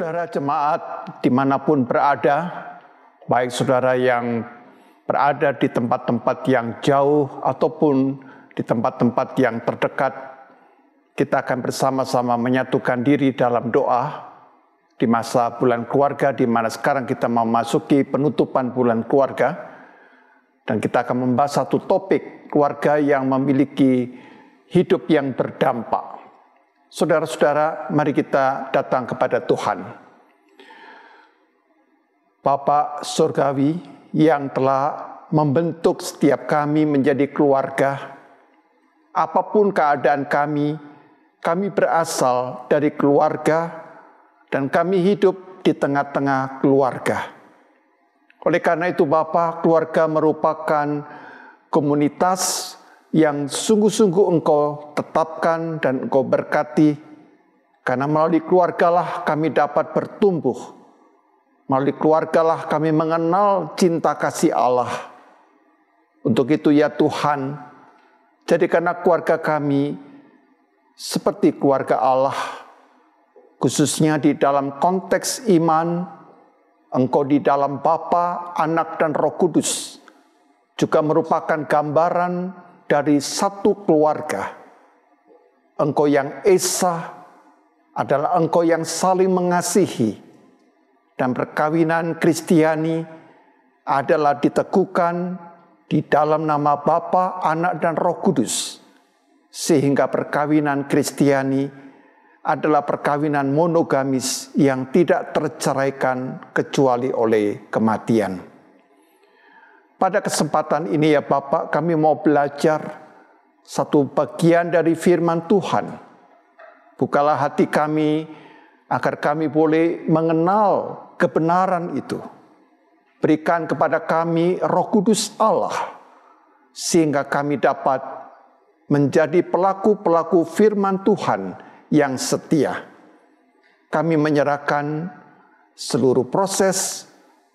saudara jemaat dimanapun berada, baik saudara yang berada di tempat-tempat yang jauh ataupun di tempat-tempat yang terdekat, kita akan bersama-sama menyatukan diri dalam doa di masa bulan keluarga, di mana sekarang kita memasuki penutupan bulan keluarga, dan kita akan membahas satu topik keluarga yang memiliki hidup yang berdampak. Saudara-saudara, mari kita datang kepada Tuhan. Bapak Surgawi yang telah membentuk setiap kami menjadi keluarga, apapun keadaan kami, kami berasal dari keluarga dan kami hidup di tengah-tengah keluarga. Oleh karena itu Bapak, keluarga merupakan komunitas yang sungguh-sungguh engkau tetapkan dan engkau berkati, karena melalui keluargalah kami dapat bertumbuh. Melalui keluargalah kami mengenal cinta kasih Allah. Untuk itu ya Tuhan, jadikanlah keluarga kami seperti keluarga Allah. Khususnya di dalam konteks iman, engkau di dalam Bapa, Anak, dan Roh Kudus. Juga merupakan gambaran dari satu keluarga. Engkau yang esa adalah engkau yang saling mengasihi. Dan perkawinan Kristiani adalah diteguhkan di dalam nama Bapa, Anak, dan Roh Kudus. Sehingga perkawinan Kristiani adalah perkawinan monogamis yang tidak terceraikan kecuali oleh kematian. Pada kesempatan ini ya Bapak, kami mau belajar satu bagian dari firman Tuhan. Bukalah hati kami agar kami boleh mengenal kebenaran itu. Berikan kepada kami roh kudus Allah, sehingga kami dapat menjadi pelaku-pelaku firman Tuhan yang setia. Kami menyerahkan seluruh proses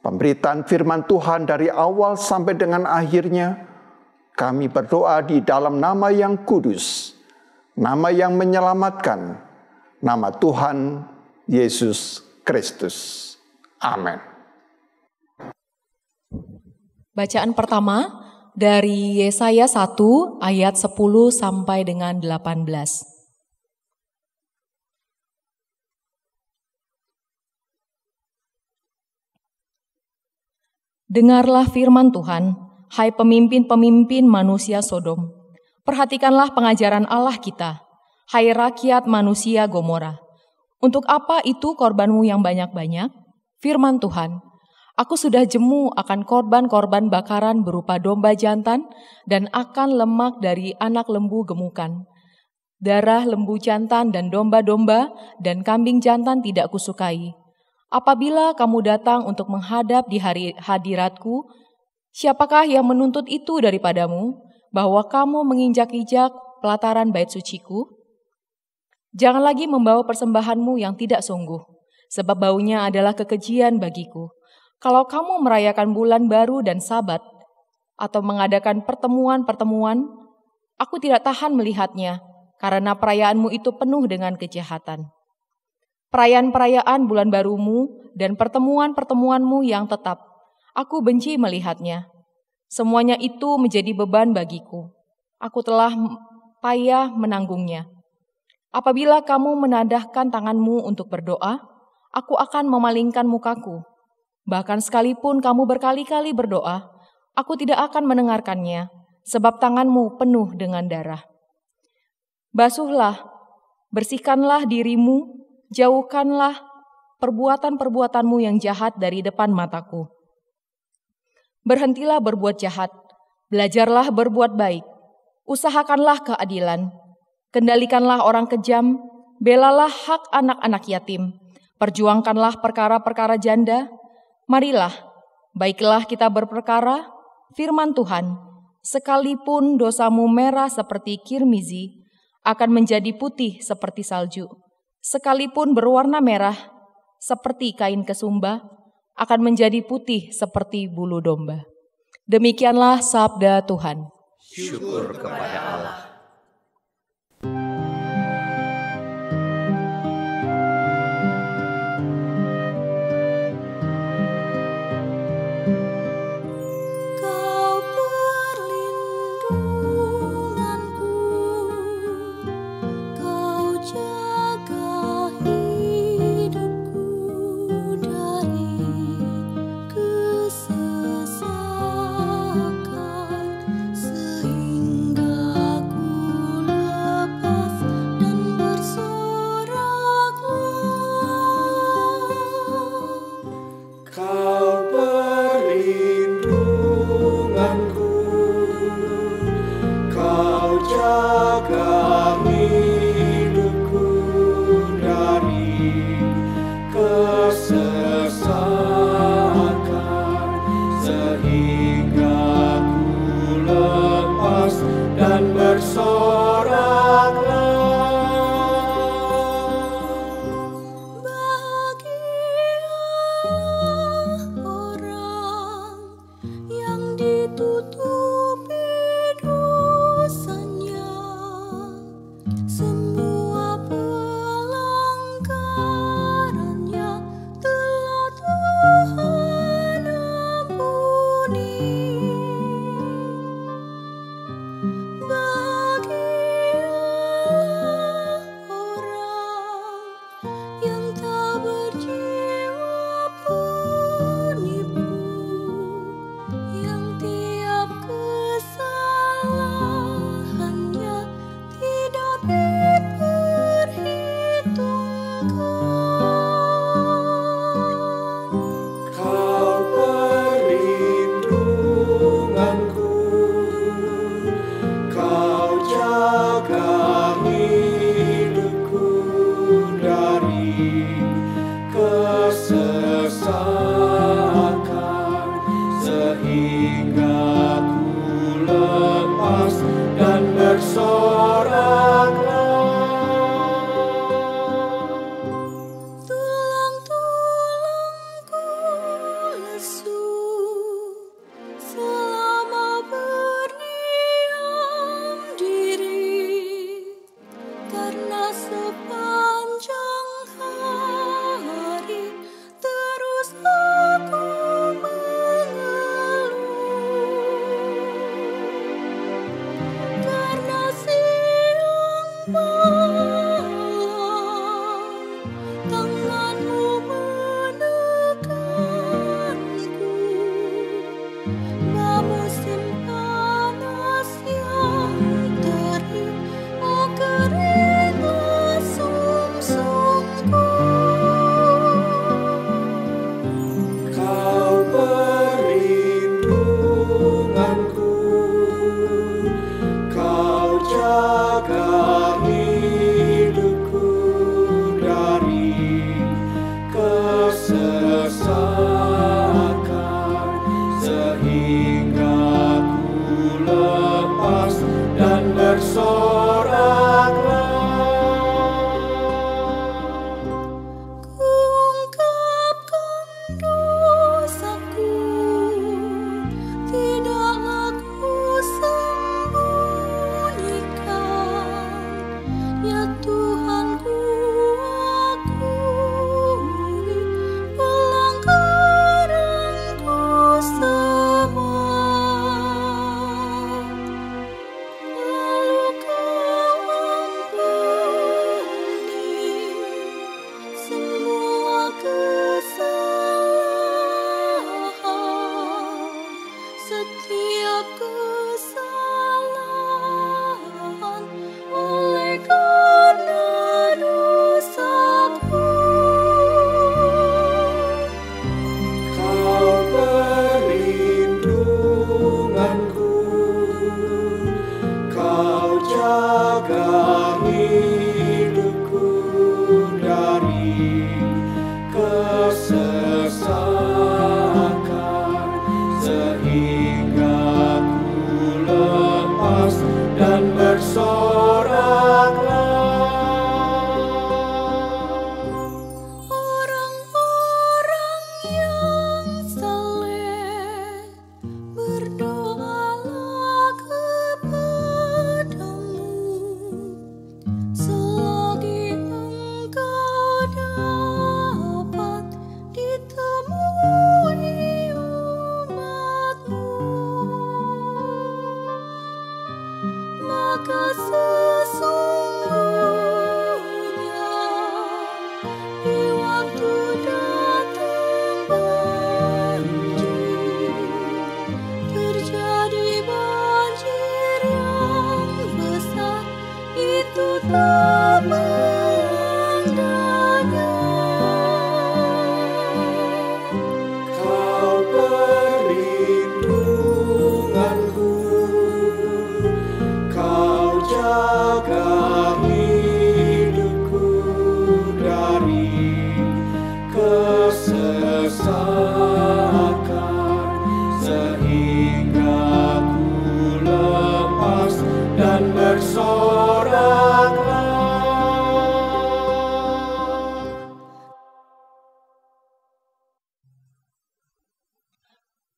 Pemberitaan firman Tuhan dari awal sampai dengan akhirnya, kami berdoa di dalam nama yang kudus, nama yang menyelamatkan, nama Tuhan Yesus Kristus. Amin. Bacaan pertama dari Yesaya 1 ayat 10 sampai dengan 18. Dengarlah firman Tuhan, hai pemimpin-pemimpin manusia Sodom. Perhatikanlah pengajaran Allah kita, hai rakyat manusia Gomora. Untuk apa itu korbanmu yang banyak-banyak? Firman Tuhan, aku sudah jemu akan korban-korban bakaran berupa domba jantan dan akan lemak dari anak lembu gemukan. Darah lembu jantan dan domba-domba dan kambing jantan tidak kusukai. Apabila kamu datang untuk menghadap di hari hadiratku, siapakah yang menuntut itu daripadamu, bahwa kamu menginjak-injak pelataran bait suciku? Jangan lagi membawa persembahanmu yang tidak sungguh, sebab baunya adalah kekejian bagiku. Kalau kamu merayakan bulan baru dan sabat, atau mengadakan pertemuan-pertemuan, aku tidak tahan melihatnya, karena perayaanmu itu penuh dengan kejahatan perayaan-perayaan bulan barumu, dan pertemuan-pertemuanmu yang tetap. Aku benci melihatnya. Semuanya itu menjadi beban bagiku. Aku telah payah menanggungnya. Apabila kamu menadahkan tanganmu untuk berdoa, aku akan memalingkan mukaku. Bahkan sekalipun kamu berkali-kali berdoa, aku tidak akan mendengarkannya, sebab tanganmu penuh dengan darah. Basuhlah, bersihkanlah dirimu jauhkanlah perbuatan-perbuatanmu yang jahat dari depan mataku. Berhentilah berbuat jahat, belajarlah berbuat baik, usahakanlah keadilan, kendalikanlah orang kejam, belalah hak anak-anak yatim, perjuangkanlah perkara-perkara janda, marilah, baiklah kita berperkara, firman Tuhan, sekalipun dosamu merah seperti kirmizi, akan menjadi putih seperti salju sekalipun berwarna merah seperti kain kesumba, akan menjadi putih seperti bulu domba. Demikianlah sabda Tuhan. Syukur kepada Allah.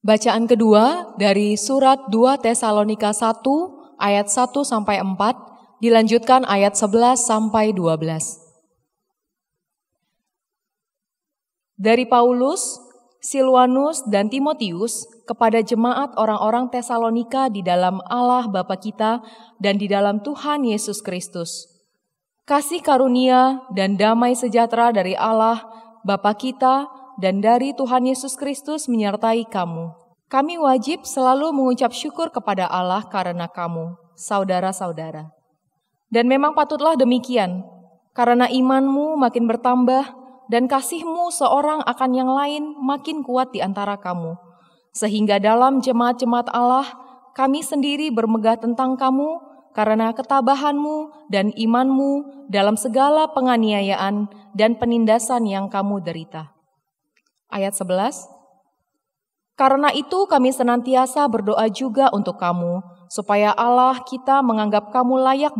Bacaan kedua dari surat 2 Tesalonika 1 ayat 1 sampai 4 dilanjutkan ayat 11 sampai 12. Dari Paulus, Silwanus dan Timotius kepada jemaat orang-orang Tesalonika di dalam Allah Bapa kita dan di dalam Tuhan Yesus Kristus. Kasih karunia dan damai sejahtera dari Allah Bapa kita dan dari Tuhan Yesus Kristus menyertai kamu. Kami wajib selalu mengucap syukur kepada Allah karena kamu, saudara-saudara. Dan memang patutlah demikian, karena imanmu makin bertambah dan kasihmu seorang akan yang lain makin kuat di antara kamu. Sehingga dalam jemaat-jemaat Allah, kami sendiri bermegah tentang kamu karena ketabahanmu dan imanmu dalam segala penganiayaan dan penindasan yang kamu derita ayat 11. Karena itu kami senantiasa berdoa juga untuk kamu, supaya Allah kita menganggap kamu layak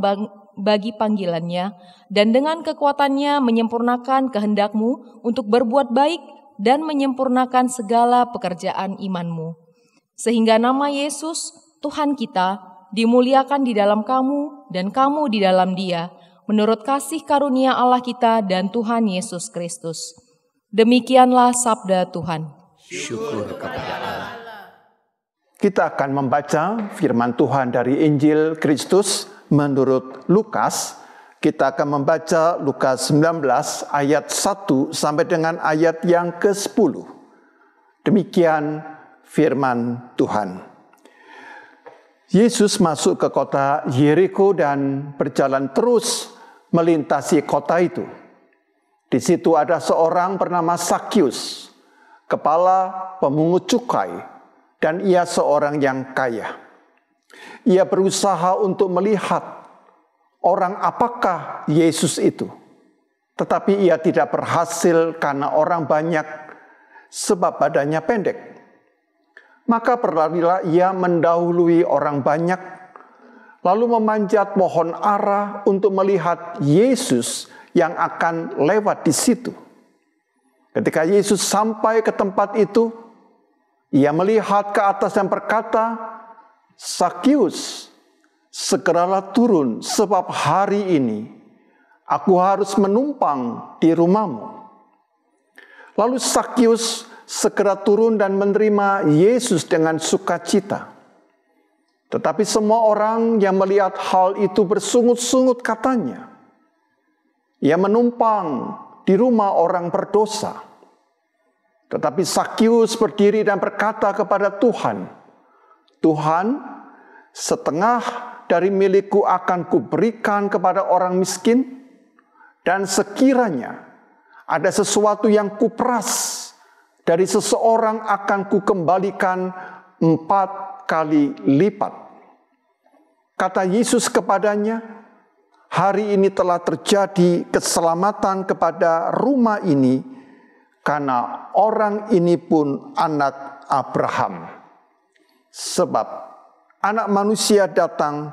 bagi panggilannya, dan dengan kekuatannya menyempurnakan kehendakmu untuk berbuat baik dan menyempurnakan segala pekerjaan imanmu. Sehingga nama Yesus, Tuhan kita, dimuliakan di dalam kamu dan kamu di dalam dia, menurut kasih karunia Allah kita dan Tuhan Yesus Kristus. Demikianlah sabda Tuhan. Syukur kepada Allah. Kita akan membaca firman Tuhan dari Injil Kristus menurut Lukas. Kita akan membaca Lukas 19 ayat 1 sampai dengan ayat yang ke-10. Demikian firman Tuhan. Yesus masuk ke kota Yeriko dan berjalan terus melintasi kota itu di situ ada seorang bernama Sakyus, kepala pemungut cukai, dan ia seorang yang kaya. Ia berusaha untuk melihat orang apakah Yesus itu. Tetapi ia tidak berhasil karena orang banyak sebab badannya pendek. Maka berlarilah ia mendahului orang banyak, lalu memanjat pohon ara untuk melihat Yesus yang akan lewat di situ. Ketika Yesus sampai ke tempat itu, ia melihat ke atas dan berkata, Sakyus segeralah turun sebab hari ini aku harus menumpang di rumahmu." Lalu Sakyus segera turun dan menerima Yesus dengan sukacita. Tetapi semua orang yang melihat hal itu bersungut-sungut katanya, ia menumpang di rumah orang berdosa. Tetapi Sakyus berdiri dan berkata kepada Tuhan, Tuhan, setengah dari milikku akan kuberikan kepada orang miskin, dan sekiranya ada sesuatu yang kuperas dari seseorang akan kukembalikan empat kali lipat. Kata Yesus kepadanya, hari ini telah terjadi keselamatan kepada rumah ini karena orang ini pun anak Abraham. Sebab anak manusia datang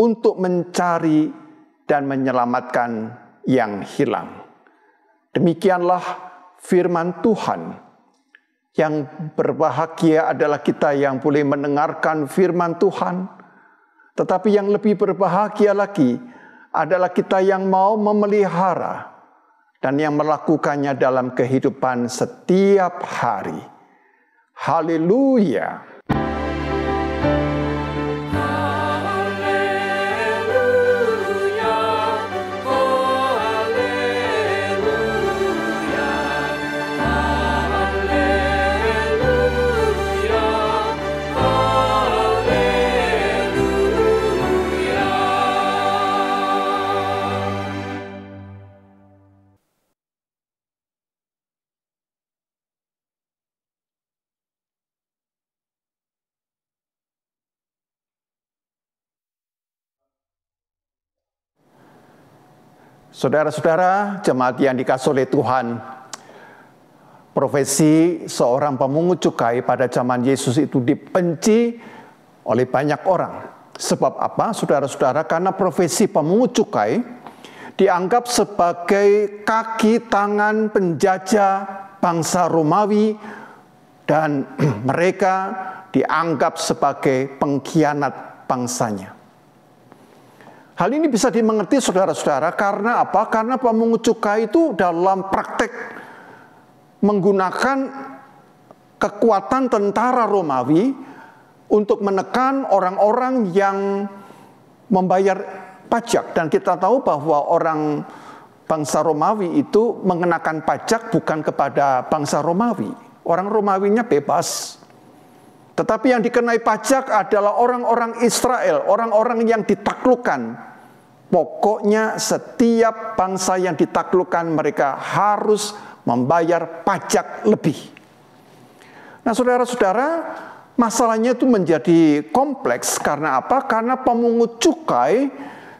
untuk mencari dan menyelamatkan yang hilang. Demikianlah firman Tuhan. Yang berbahagia adalah kita yang boleh mendengarkan firman Tuhan, tetapi yang lebih berbahagia lagi adalah kita yang mau memelihara dan yang melakukannya dalam kehidupan setiap hari. Haleluya! Saudara-saudara, jemaat yang dikasih oleh Tuhan, profesi seorang pemungut cukai pada zaman Yesus itu dipenci oleh banyak orang. Sebab apa? Saudara-saudara, karena profesi pemungut cukai dianggap sebagai kaki tangan penjajah bangsa Romawi dan mereka dianggap sebagai pengkhianat bangsanya. Hal ini bisa dimengerti saudara-saudara karena apa? Karena pemungut cukai itu dalam praktek menggunakan kekuatan tentara Romawi untuk menekan orang-orang yang membayar pajak dan kita tahu bahwa orang bangsa Romawi itu mengenakan pajak bukan kepada bangsa Romawi. Orang Romawinya bebas tetapi yang dikenai pajak adalah orang-orang Israel, orang-orang yang ditaklukkan. Pokoknya setiap bangsa yang ditaklukkan mereka harus membayar pajak lebih. Nah saudara-saudara, masalahnya itu menjadi kompleks karena apa? Karena pemungut cukai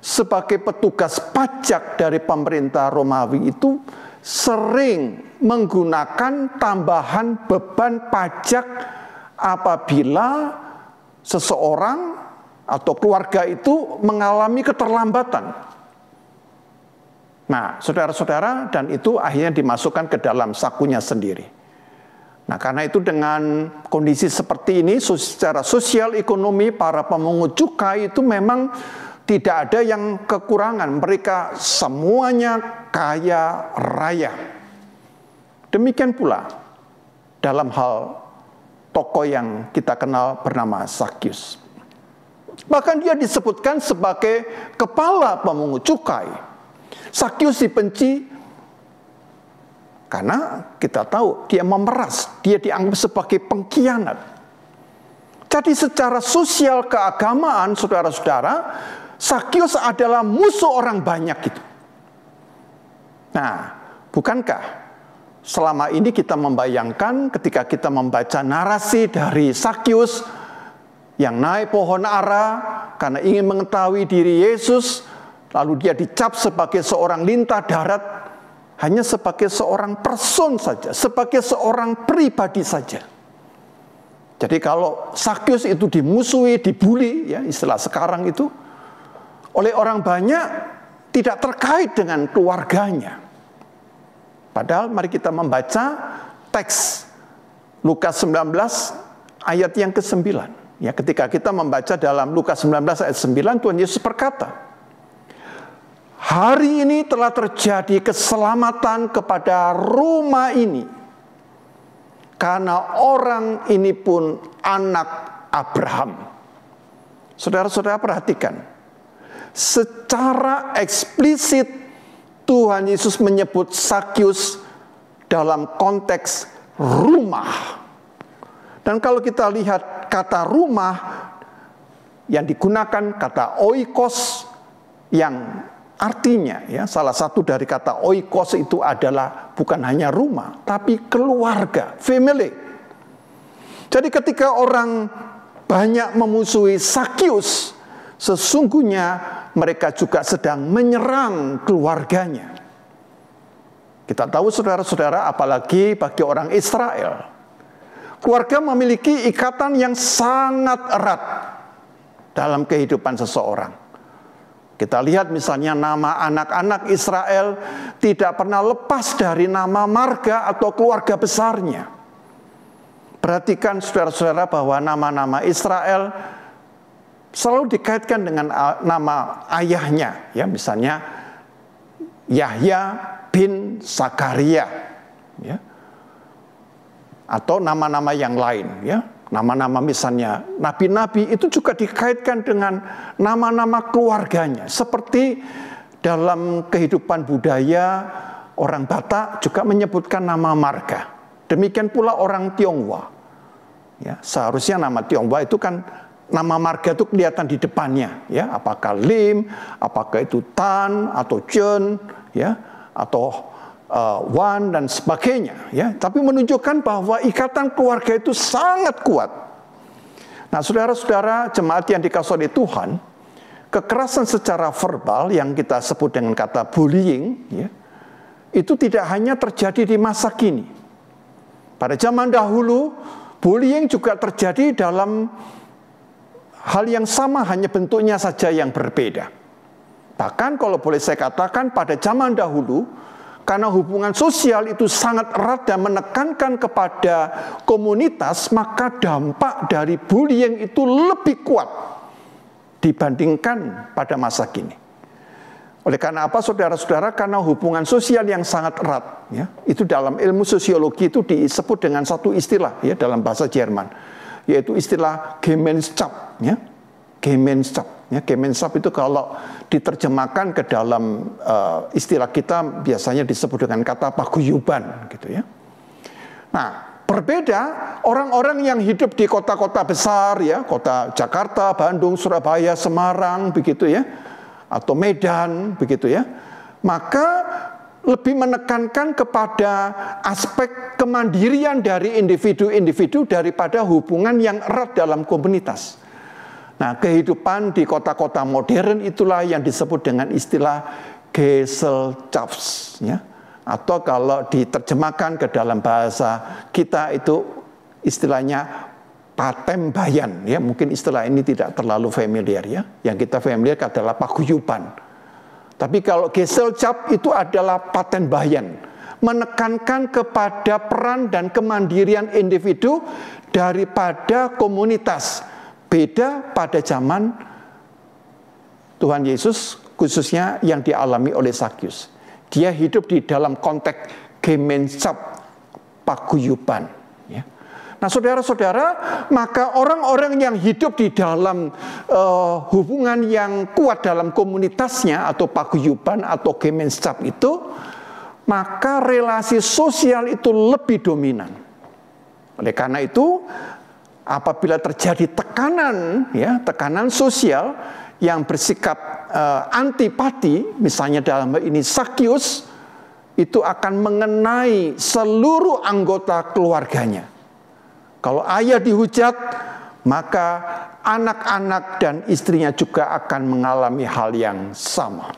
sebagai petugas pajak dari pemerintah Romawi itu sering menggunakan tambahan beban pajak apabila seseorang atau keluarga itu mengalami keterlambatan. Nah, saudara-saudara, dan itu akhirnya dimasukkan ke dalam sakunya sendiri. Nah, karena itu dengan kondisi seperti ini, secara sosial ekonomi, para pemungut cukai itu memang tidak ada yang kekurangan. Mereka semuanya kaya raya. Demikian pula dalam hal tokoh yang kita kenal bernama Sakyus. Bahkan dia disebutkan sebagai kepala pemungut cukai. Sakyus dibenci karena kita tahu dia memeras, dia dianggap sebagai pengkhianat. Jadi secara sosial keagamaan saudara-saudara, Sakyus adalah musuh orang banyak itu. Nah, bukankah selama ini kita membayangkan ketika kita membaca narasi dari Sakyus yang naik pohon ara karena ingin mengetahui diri Yesus, lalu dia dicap sebagai seorang lintah darat, hanya sebagai seorang person saja, sebagai seorang pribadi saja. Jadi kalau Sakyus itu dimusuhi, dibuli, ya istilah sekarang itu, oleh orang banyak tidak terkait dengan keluarganya. Padahal mari kita membaca teks Lukas 19 ayat yang ke-9. Ya, ketika kita membaca dalam Lukas 19 ayat 9 Tuhan Yesus berkata, Hari ini telah terjadi keselamatan kepada rumah ini. Karena orang ini pun anak Abraham. Saudara-saudara perhatikan. Secara eksplisit Tuhan Yesus menyebut Sakyus dalam konteks rumah. Dan kalau kita lihat kata rumah yang digunakan kata oikos yang artinya ya salah satu dari kata oikos itu adalah bukan hanya rumah tapi keluarga, family. Jadi ketika orang banyak memusuhi Sakyus sesungguhnya mereka juga sedang menyerang keluarganya. Kita tahu saudara-saudara apalagi bagi orang Israel. Keluarga memiliki ikatan yang sangat erat dalam kehidupan seseorang. Kita lihat misalnya nama anak-anak Israel tidak pernah lepas dari nama marga atau keluarga besarnya. Perhatikan saudara-saudara bahwa nama-nama Israel selalu dikaitkan dengan uh, nama ayahnya ya misalnya Yahya bin Zakaria ya atau nama-nama yang lain ya nama-nama misalnya nabi-nabi itu juga dikaitkan dengan nama-nama keluarganya seperti dalam kehidupan budaya orang Batak juga menyebutkan nama marga demikian pula orang Tionghoa ya seharusnya nama Tionghoa itu kan nama marga itu kelihatan di depannya ya apakah lim apakah itu tan atau chen ya atau uh, wan dan sebagainya ya tapi menunjukkan bahwa ikatan keluarga itu sangat kuat nah saudara-saudara jemaat yang dikasih oleh Tuhan kekerasan secara verbal yang kita sebut dengan kata bullying ya itu tidak hanya terjadi di masa kini pada zaman dahulu bullying juga terjadi dalam Hal yang sama hanya bentuknya saja yang berbeda. Bahkan kalau boleh saya katakan pada zaman dahulu, karena hubungan sosial itu sangat erat dan menekankan kepada komunitas, maka dampak dari bullying itu lebih kuat dibandingkan pada masa kini. Oleh karena apa, saudara-saudara, karena hubungan sosial yang sangat erat, ya, itu dalam ilmu sosiologi itu disebut dengan satu istilah ya dalam bahasa Jerman yaitu istilah Gemeinschaft ya. Gemeinschaft ya. itu kalau diterjemahkan ke dalam uh, istilah kita biasanya disebut dengan kata paguyuban gitu ya. Nah, berbeda orang-orang yang hidup di kota-kota besar ya, kota Jakarta, Bandung, Surabaya, Semarang begitu ya atau Medan begitu ya. Maka lebih menekankan kepada aspek kemandirian dari individu-individu daripada hubungan yang erat dalam komunitas. Nah, kehidupan di kota-kota modern itulah yang disebut dengan istilah Gesellschafts, ya. Atau kalau diterjemahkan ke dalam bahasa kita itu istilahnya patembayan ya. Mungkin istilah ini tidak terlalu familiar ya. Yang kita familiar adalah paguyuban tapi kalau Geselcap itu adalah paten bayan, menekankan kepada peran dan kemandirian individu daripada komunitas. Beda pada zaman Tuhan Yesus khususnya yang dialami oleh Sakyus. Dia hidup di dalam konteks Gemeinschaft, paguyuban. Nah, saudara-saudara, maka orang-orang yang hidup di dalam uh, hubungan yang kuat dalam komunitasnya atau paguyuban atau gemenscap itu, maka relasi sosial itu lebih dominan. Oleh karena itu, apabila terjadi tekanan, ya tekanan sosial yang bersikap uh, antipati, misalnya dalam ini Sakius, itu akan mengenai seluruh anggota keluarganya kalau ayah dihujat, maka anak-anak dan istrinya juga akan mengalami hal yang sama.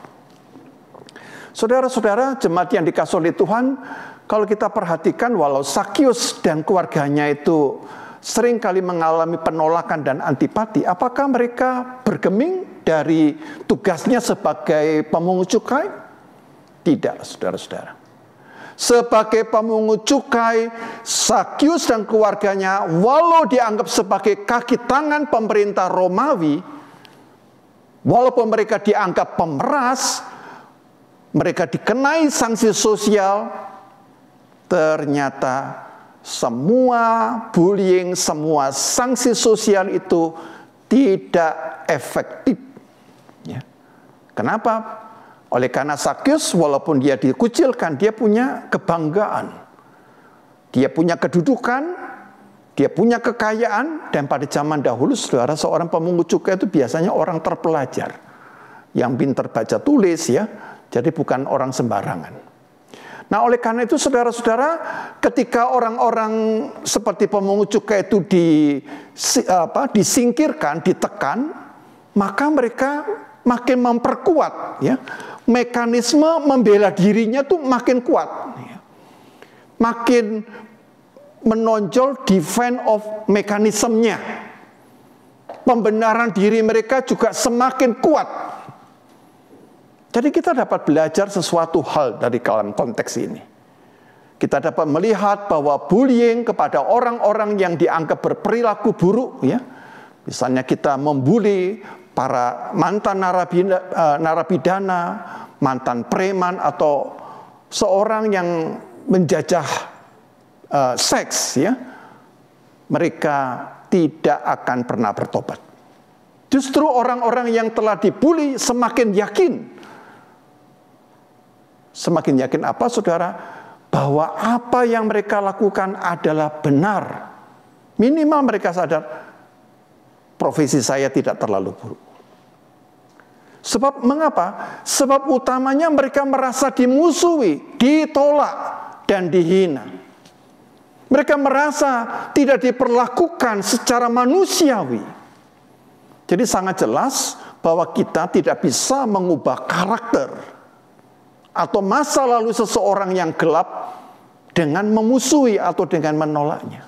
Saudara-saudara, jemaat yang dikasih oleh Tuhan, kalau kita perhatikan walau Sakyus dan keluarganya itu sering kali mengalami penolakan dan antipati, apakah mereka bergeming dari tugasnya sebagai pemungut cukai? Tidak, saudara-saudara sebagai pemungut cukai, Sakyus dan keluarganya, walau dianggap sebagai kaki tangan pemerintah Romawi, walaupun mereka dianggap pemeras, mereka dikenai sanksi sosial, ternyata semua bullying, semua sanksi sosial itu tidak efektif. Ya. Kenapa? Oleh karena Sakyus walaupun dia dikucilkan, dia punya kebanggaan. Dia punya kedudukan, dia punya kekayaan, dan pada zaman dahulu saudara seorang pemungut cukai itu biasanya orang terpelajar. Yang pinter baca tulis ya, jadi bukan orang sembarangan. Nah oleh karena itu saudara-saudara ketika orang-orang seperti pemungut cukai itu disingkirkan, ditekan, maka mereka makin memperkuat ya mekanisme membela dirinya tuh makin kuat ya. makin menonjol defense of mekanismenya pembenaran diri mereka juga semakin kuat jadi kita dapat belajar sesuatu hal dari dalam konteks ini kita dapat melihat bahwa bullying kepada orang-orang yang dianggap berperilaku buruk ya misalnya kita membuli para mantan eh, narapidana, mantan preman atau seorang yang menjajah uh, seks ya mereka tidak akan pernah bertobat justru orang-orang yang telah dibuli semakin yakin semakin yakin apa saudara bahwa apa yang mereka lakukan adalah benar minimal mereka sadar profesi saya tidak terlalu buruk Sebab mengapa? Sebab utamanya mereka merasa dimusuhi, ditolak, dan dihina. Mereka merasa tidak diperlakukan secara manusiawi. Jadi sangat jelas bahwa kita tidak bisa mengubah karakter atau masa lalu seseorang yang gelap dengan memusuhi atau dengan menolaknya.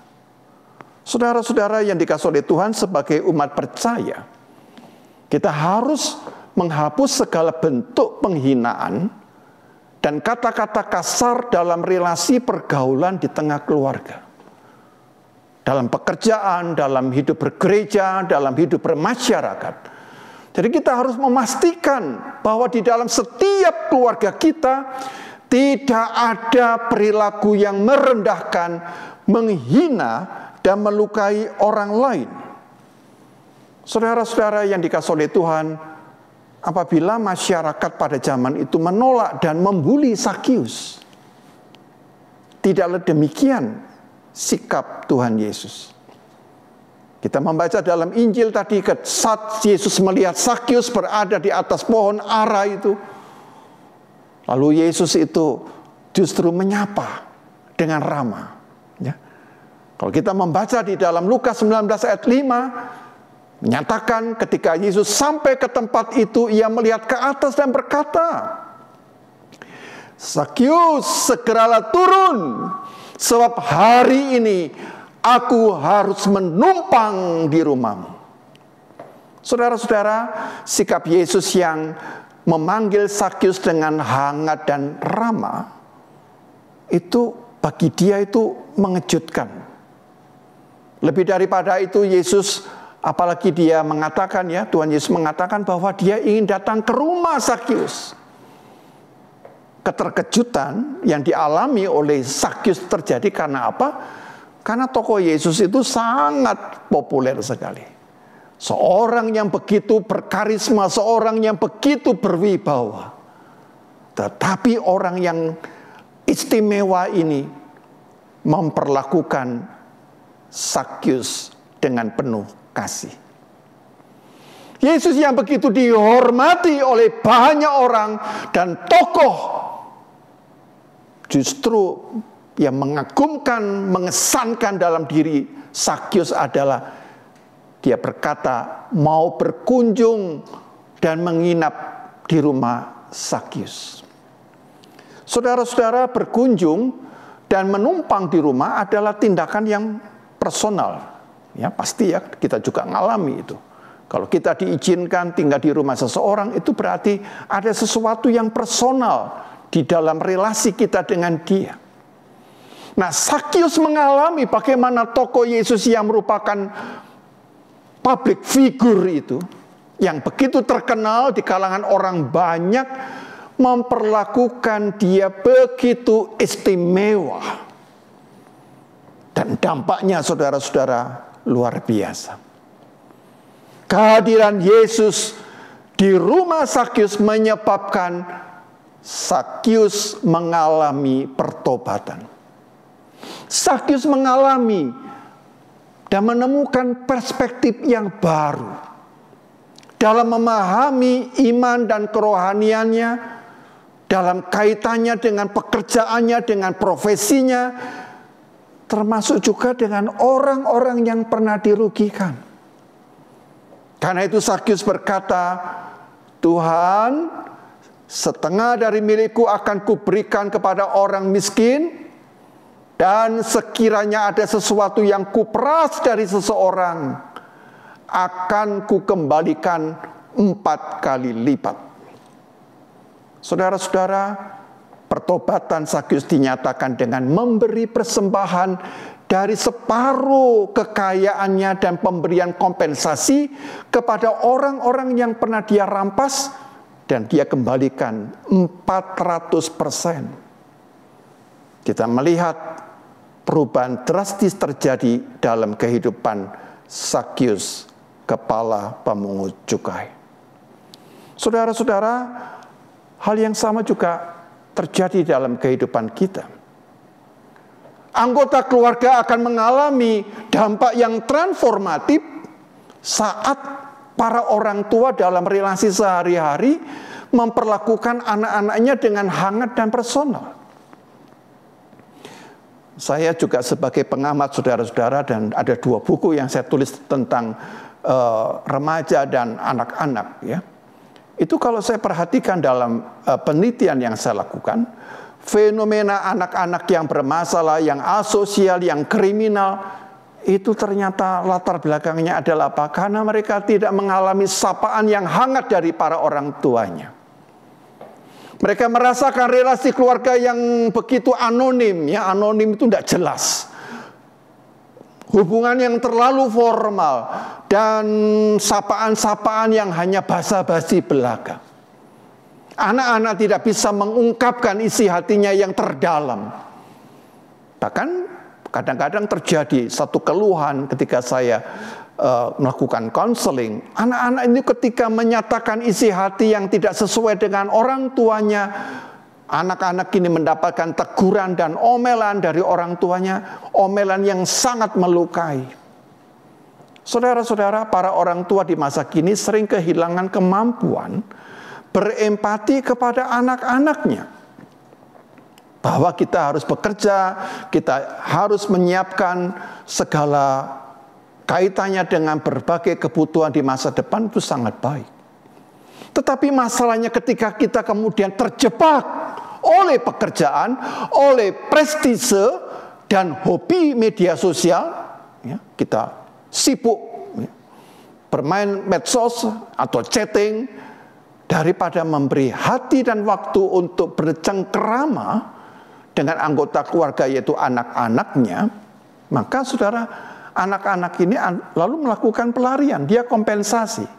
Saudara-saudara yang dikasih oleh Tuhan sebagai umat percaya, kita harus menghapus segala bentuk penghinaan dan kata-kata kasar dalam relasi pergaulan di tengah keluarga. Dalam pekerjaan, dalam hidup bergereja, dalam hidup bermasyarakat. Jadi kita harus memastikan bahwa di dalam setiap keluarga kita tidak ada perilaku yang merendahkan, menghina, dan melukai orang lain. Saudara-saudara yang dikasih oleh Tuhan, apabila masyarakat pada zaman itu menolak dan membuli Sakius. Tidaklah demikian sikap Tuhan Yesus. Kita membaca dalam Injil tadi saat Yesus melihat Sakius berada di atas pohon ara itu. Lalu Yesus itu justru menyapa dengan ramah. Ya. Kalau kita membaca di dalam Lukas 19 ayat 5, menyatakan ketika Yesus sampai ke tempat itu ia melihat ke atas dan berkata, Sakyus segeralah turun sebab hari ini aku harus menumpang di rumahmu. Saudara-saudara, sikap Yesus yang memanggil Sakyus dengan hangat dan ramah itu bagi dia itu mengejutkan. Lebih daripada itu Yesus Apalagi dia mengatakan ya, Tuhan Yesus mengatakan bahwa dia ingin datang ke rumah Sakyus. Keterkejutan yang dialami oleh Sakyus terjadi karena apa? Karena tokoh Yesus itu sangat populer sekali. Seorang yang begitu berkarisma, seorang yang begitu berwibawa. Tetapi orang yang istimewa ini memperlakukan Sakyus dengan penuh kasih. Yesus yang begitu dihormati oleh banyak orang dan tokoh justru yang mengagumkan, mengesankan dalam diri Sakyus adalah dia berkata mau berkunjung dan menginap di rumah Sakyus. Saudara-saudara berkunjung dan menumpang di rumah adalah tindakan yang personal. Ya, pasti ya kita juga ngalami itu. Kalau kita diizinkan tinggal di rumah seseorang itu berarti ada sesuatu yang personal di dalam relasi kita dengan dia. Nah, Sakyus mengalami bagaimana tokoh Yesus yang merupakan public figure itu yang begitu terkenal di kalangan orang banyak memperlakukan dia begitu istimewa. Dan dampaknya saudara-saudara luar biasa. Kehadiran Yesus di rumah Sakyus menyebabkan Sakyus mengalami pertobatan. Sakyus mengalami dan menemukan perspektif yang baru dalam memahami iman dan kerohaniannya, dalam kaitannya dengan pekerjaannya, dengan profesinya, termasuk juga dengan orang-orang yang pernah dirugikan. Karena itu Sakyus berkata, Tuhan setengah dari milikku akan kuberikan kepada orang miskin dan sekiranya ada sesuatu yang kuperas dari seseorang akan kukembalikan empat kali lipat. Saudara-saudara, pertobatan Sakyus dinyatakan dengan memberi persembahan dari separuh kekayaannya dan pemberian kompensasi kepada orang-orang yang pernah dia rampas dan dia kembalikan 400%. Kita melihat perubahan drastis terjadi dalam kehidupan Sakyus, kepala pemungut cukai. Saudara-saudara, hal yang sama juga terjadi dalam kehidupan kita. Anggota keluarga akan mengalami dampak yang transformatif saat para orang tua dalam relasi sehari-hari memperlakukan anak-anaknya dengan hangat dan personal. Saya juga sebagai pengamat saudara-saudara dan ada dua buku yang saya tulis tentang uh, remaja dan anak-anak ya. Itu kalau saya perhatikan dalam uh, penelitian yang saya lakukan, fenomena anak-anak yang bermasalah, yang asosial, yang kriminal itu ternyata latar belakangnya adalah apa? Karena mereka tidak mengalami sapaan yang hangat dari para orang tuanya. Mereka merasakan relasi keluarga yang begitu anonim, ya anonim itu tidak jelas hubungan yang terlalu formal dan sapaan-sapaan yang hanya basa-basi belaka. Anak-anak tidak bisa mengungkapkan isi hatinya yang terdalam. Bahkan kadang-kadang terjadi satu keluhan ketika saya uh, melakukan konseling. Anak-anak ini ketika menyatakan isi hati yang tidak sesuai dengan orang tuanya, anak-anak ini mendapatkan teguran dan omelan dari orang tuanya, omelan yang sangat melukai. Saudara-saudara, para orang tua di masa kini sering kehilangan kemampuan berempati kepada anak-anaknya. Bahwa kita harus bekerja, kita harus menyiapkan segala kaitannya dengan berbagai kebutuhan di masa depan itu sangat baik. Tetapi masalahnya ketika kita kemudian terjebak oleh pekerjaan, oleh prestise dan hobi media sosial, ya, kita sibuk ya, bermain medsos atau chatting daripada memberi hati dan waktu untuk bercengkerama dengan anggota keluarga yaitu anak-anaknya, maka saudara anak-anak ini lalu melakukan pelarian, dia kompensasi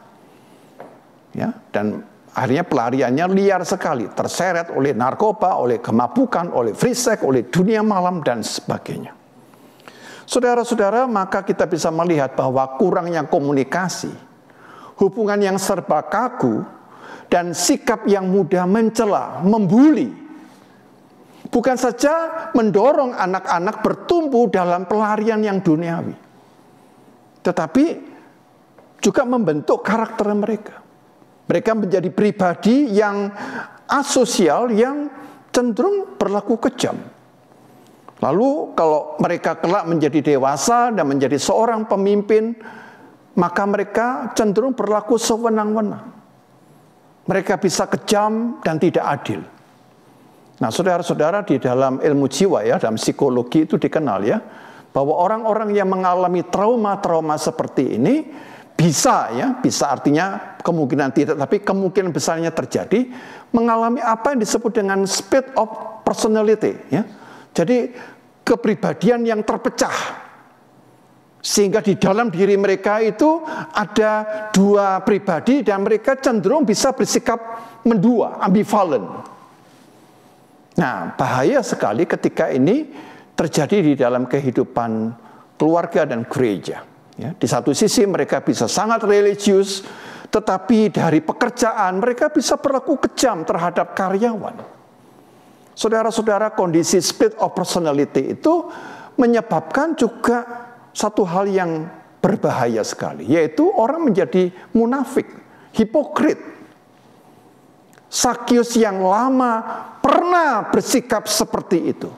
ya dan akhirnya pelariannya liar sekali terseret oleh narkoba oleh kemabukan oleh free sex oleh dunia malam dan sebagainya Saudara-saudara, maka kita bisa melihat bahwa kurangnya komunikasi, hubungan yang serba kaku, dan sikap yang mudah mencela, membuli, bukan saja mendorong anak-anak bertumbuh dalam pelarian yang duniawi, tetapi juga membentuk karakter mereka. Mereka menjadi pribadi yang asosial yang cenderung berlaku kejam. Lalu kalau mereka kelak menjadi dewasa dan menjadi seorang pemimpin, maka mereka cenderung berlaku sewenang-wenang. Mereka bisa kejam dan tidak adil. Nah, saudara-saudara di dalam ilmu jiwa ya, dalam psikologi itu dikenal ya, bahwa orang-orang yang mengalami trauma-trauma seperti ini bisa ya, bisa artinya kemungkinan tidak, tapi kemungkinan besarnya terjadi mengalami apa yang disebut dengan speed of personality ya. Jadi kepribadian yang terpecah sehingga di dalam diri mereka itu ada dua pribadi dan mereka cenderung bisa bersikap mendua, ambivalen. Nah, bahaya sekali ketika ini terjadi di dalam kehidupan keluarga dan gereja. Ya, di satu sisi mereka bisa sangat religius, tetapi dari pekerjaan mereka bisa berlaku kejam terhadap karyawan. Saudara-saudara, kondisi split of personality itu menyebabkan juga satu hal yang berbahaya sekali, yaitu orang menjadi munafik, hipokrit. Sakyus yang lama pernah bersikap seperti itu.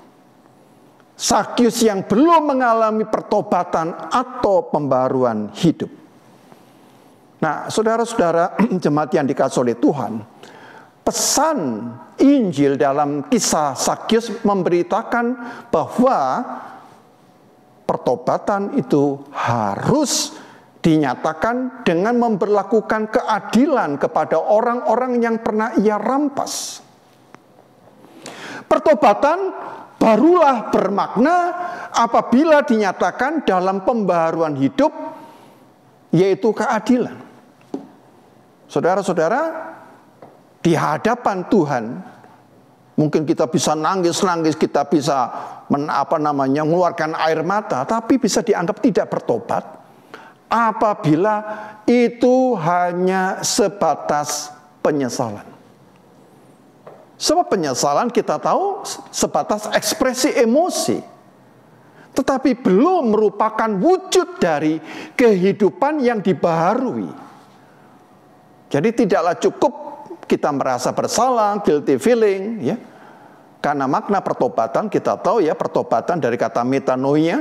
Sakyus yang belum mengalami pertobatan atau pembaruan hidup. Nah, saudara-saudara jemaat yang dikasih oleh Tuhan, pesan Injil dalam kisah Sakyus memberitakan bahwa pertobatan itu harus dinyatakan dengan memperlakukan keadilan kepada orang-orang yang pernah ia rampas. Pertobatan barulah bermakna apabila dinyatakan dalam pembaharuan hidup yaitu keadilan. Saudara-saudara, di hadapan Tuhan mungkin kita bisa nangis-nangis, kita bisa men, apa namanya mengeluarkan air mata, tapi bisa dianggap tidak bertobat apabila itu hanya sebatas penyesalan. Sebab penyesalan kita tahu sebatas ekspresi emosi. Tetapi belum merupakan wujud dari kehidupan yang dibaharui. Jadi tidaklah cukup kita merasa bersalah, guilty feeling. ya Karena makna pertobatan kita tahu ya pertobatan dari kata metanoia.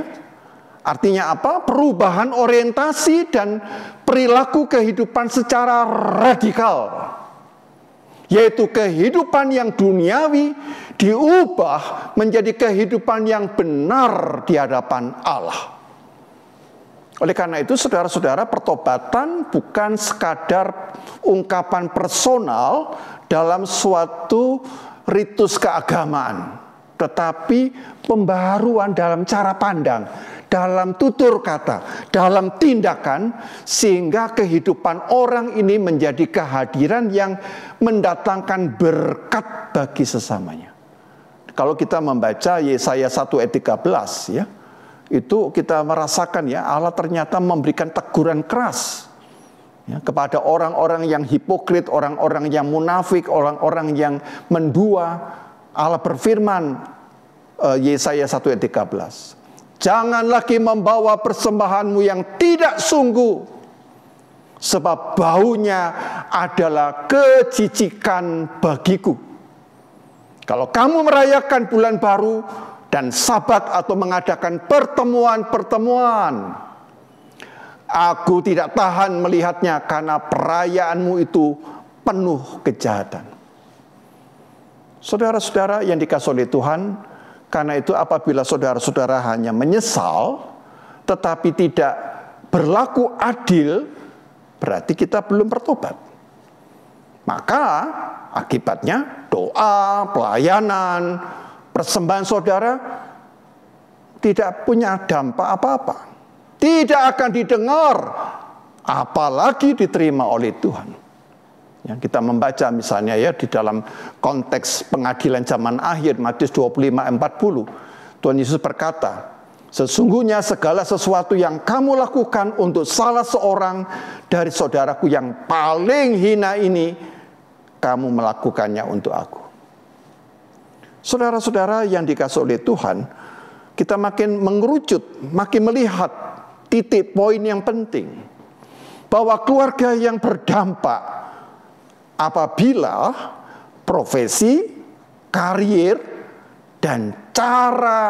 Artinya apa? Perubahan orientasi dan perilaku kehidupan secara radikal yaitu kehidupan yang duniawi diubah menjadi kehidupan yang benar di hadapan Allah. Oleh karena itu saudara-saudara pertobatan bukan sekadar ungkapan personal dalam suatu ritus keagamaan, tetapi pembaruan dalam cara pandang, dalam tutur kata, dalam tindakan, sehingga kehidupan orang ini menjadi kehadiran yang mendatangkan berkat bagi sesamanya. Kalau kita membaca Yesaya 1 ayat 13 ya, itu kita merasakan ya Allah ternyata memberikan teguran keras ya, kepada orang-orang yang hipokrit, orang-orang yang munafik, orang-orang yang mendua. Allah berfirman eh, Yesaya 1 ayat 13. Jangan lagi membawa persembahanmu yang tidak sungguh. Sebab baunya adalah kejijikan bagiku. Kalau kamu merayakan bulan baru dan sabat atau mengadakan pertemuan-pertemuan, aku tidak tahan melihatnya karena perayaanmu itu penuh kejahatan. Saudara-saudara yang dikasih oleh Tuhan, karena itu apabila saudara-saudara hanya menyesal tetapi tidak berlaku adil, berarti kita belum bertobat. Maka akibatnya doa, pelayanan, persembahan saudara tidak punya dampak apa-apa. Tidak akan didengar, apalagi diterima oleh Tuhan. Ya, kita membaca misalnya ya di dalam konteks pengadilan zaman akhir Matius 25:40 Tuhan Yesus berkata, "Sesungguhnya segala sesuatu yang kamu lakukan untuk salah seorang dari saudaraku yang paling hina ini, kamu melakukannya untuk aku." Saudara-saudara yang dikasih oleh Tuhan, kita makin mengerucut, makin melihat titik poin yang penting bahwa keluarga yang berdampak apabila profesi, karier, dan cara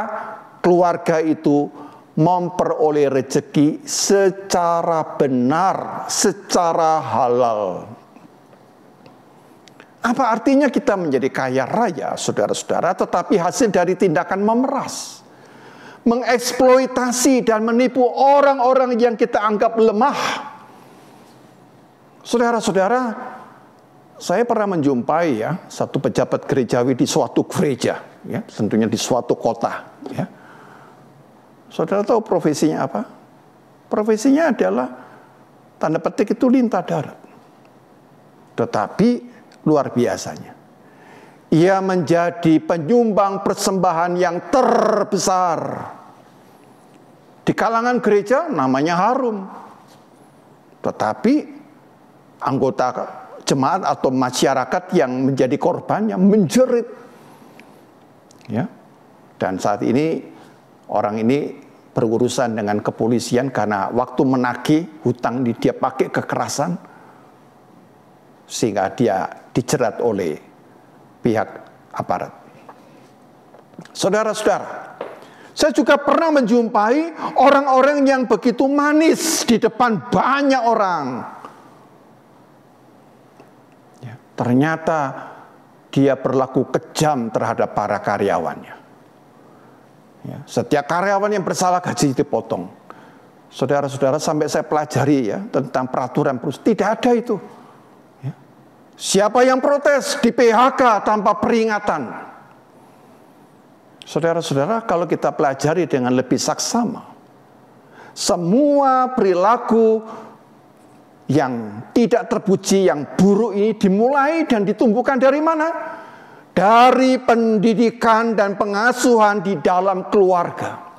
keluarga itu memperoleh rezeki secara benar, secara halal. Apa artinya kita menjadi kaya raya, saudara-saudara, tetapi hasil dari tindakan memeras, mengeksploitasi dan menipu orang-orang yang kita anggap lemah? Saudara-saudara, saya pernah menjumpai ya satu pejabat gerejawi di suatu gereja, ya, tentunya di suatu kota. Ya. Saudara tahu profesinya apa? Profesinya adalah tanda petik itu lintah darat. Tetapi luar biasanya. Ia menjadi penyumbang persembahan yang terbesar. Di kalangan gereja namanya harum. Tetapi anggota jemaat atau masyarakat yang menjadi korban yang menjerit. Ya. Dan saat ini orang ini berurusan dengan kepolisian karena waktu menagih hutang di dia pakai kekerasan sehingga dia dijerat oleh pihak aparat. Saudara-saudara, saya juga pernah menjumpai orang-orang yang begitu manis di depan banyak orang ternyata dia berlaku kejam terhadap para karyawannya. Ya, setiap karyawan yang bersalah gaji dipotong. Saudara-saudara sampai saya pelajari ya tentang peraturan perusahaan tidak ada itu. Ya. Siapa yang protes di PHK tanpa peringatan? Saudara-saudara, kalau kita pelajari dengan lebih saksama, semua perilaku yang tidak terpuji, yang buruk ini dimulai dan ditumbuhkan dari mana? Dari pendidikan dan pengasuhan di dalam keluarga.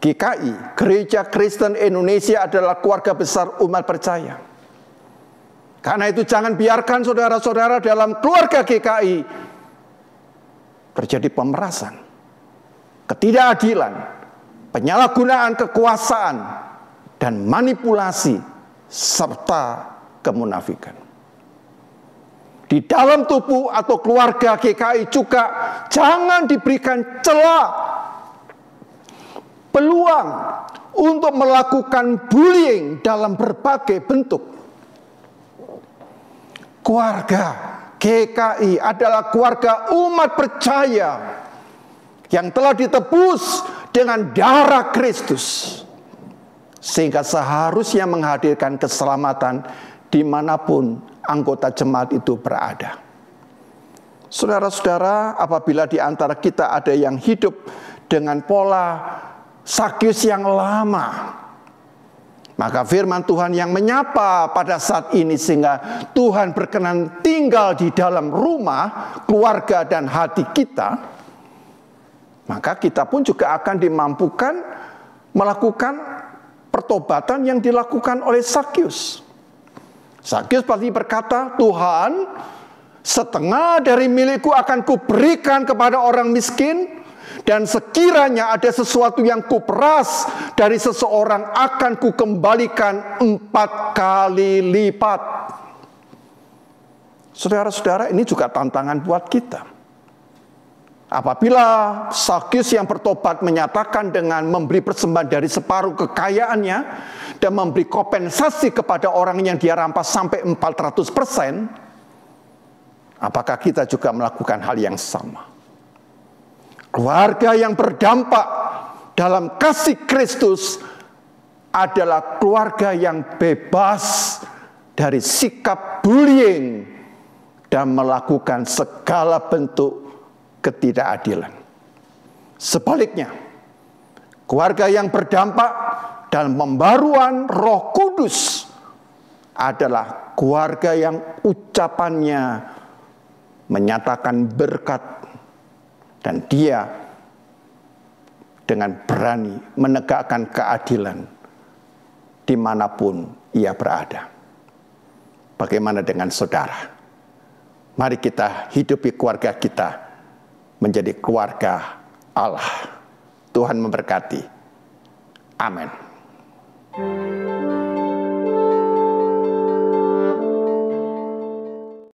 GKI, Gereja Kristen Indonesia adalah keluarga besar umat percaya. Karena itu jangan biarkan saudara-saudara dalam keluarga GKI terjadi pemerasan, ketidakadilan, penyalahgunaan kekuasaan, dan manipulasi serta kemunafikan. Di dalam tubuh atau keluarga GKI juga jangan diberikan celah peluang untuk melakukan bullying dalam berbagai bentuk. Keluarga GKI adalah keluarga umat percaya yang telah ditebus dengan darah Kristus sehingga seharusnya menghadirkan keselamatan dimanapun anggota jemaat itu berada. Saudara-saudara, apabila di antara kita ada yang hidup dengan pola sakius yang lama, maka firman Tuhan yang menyapa pada saat ini sehingga Tuhan berkenan tinggal di dalam rumah, keluarga dan hati kita, maka kita pun juga akan dimampukan melakukan pertobatan yang dilakukan oleh Sakyus. Sakyus pasti berkata, Tuhan, setengah dari milikku akan kuberikan kepada orang miskin, dan sekiranya ada sesuatu yang kuperas dari seseorang akan kukembalikan empat kali lipat. Saudara-saudara, ini juga tantangan buat kita. Apabila Sakyus yang bertobat menyatakan dengan memberi persembahan dari separuh kekayaannya dan memberi kompensasi kepada orang yang dia rampas sampai 400 persen, apakah kita juga melakukan hal yang sama? Keluarga yang berdampak dalam kasih Kristus adalah keluarga yang bebas dari sikap bullying dan melakukan segala bentuk ketidakadilan. Sebaliknya, keluarga yang berdampak dan pembaruan Roh Kudus adalah keluarga yang ucapannya menyatakan berkat dan dia dengan berani menegakkan keadilan dimanapun ia berada. Bagaimana dengan saudara? Mari kita hidupi keluarga kita menjadi keluarga Allah. Tuhan memberkati. Amin.